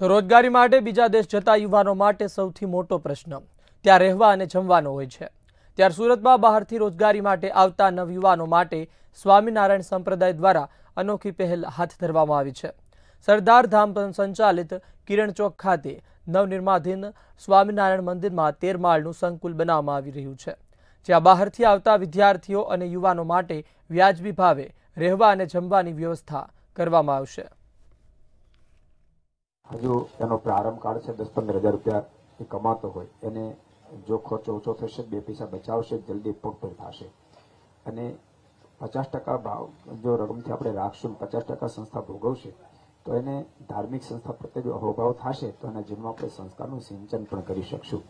તો રોજગારી માટે બીજા દેશ જતા યુવાનો માટે સૌથી મોટો પ્રશ્ન ત્યાં રહેવા અને જમવાનો હોય છે ત્યારે સુરતમાં બહારથી રોજગારી માટે આવતા નવયુવાનો માટે સ્વામિનારાયણ સંપ્રદાય દ્વારા અનોખી પહેલ હાથ ધરવામાં આવી છે સરદાર ધામ સંચાલિત કિરણ ચોક ખાતે નવનિર્માધીન સ્વામિનારાયણ મંદિરમાં તેર માળનું સંકુલ બનાવવામાં આવી રહ્યું છે જ્યાં બહારથી આવતા વિદ્યાર્થીઓ અને યુવાનો માટે વ્યાજબી ભાવે રહેવા અને જમવાની વ્યવસ્થા કરવામાં આવશે જો એનો પ્રારંભ કાળ છે દસ પંદર હજાર રૂપિયા એ કમાતો હોય એને જો ખર્ચ ઓછો થશે બે પૈસા બચાવશે જલ્દી પગભર થશે અને પચાસ ટકા ભાવ જો રકમથી આપણે રાખશું પચાસ ટકા સંસ્થા ભોગવશે તો એને ધાર્મિક સંસ્થા પ્રત્યે જો અહોભાવ થશે તો એના જીવનમાં આપણે સંસ્કારનું સિંચન પણ કરી શકશું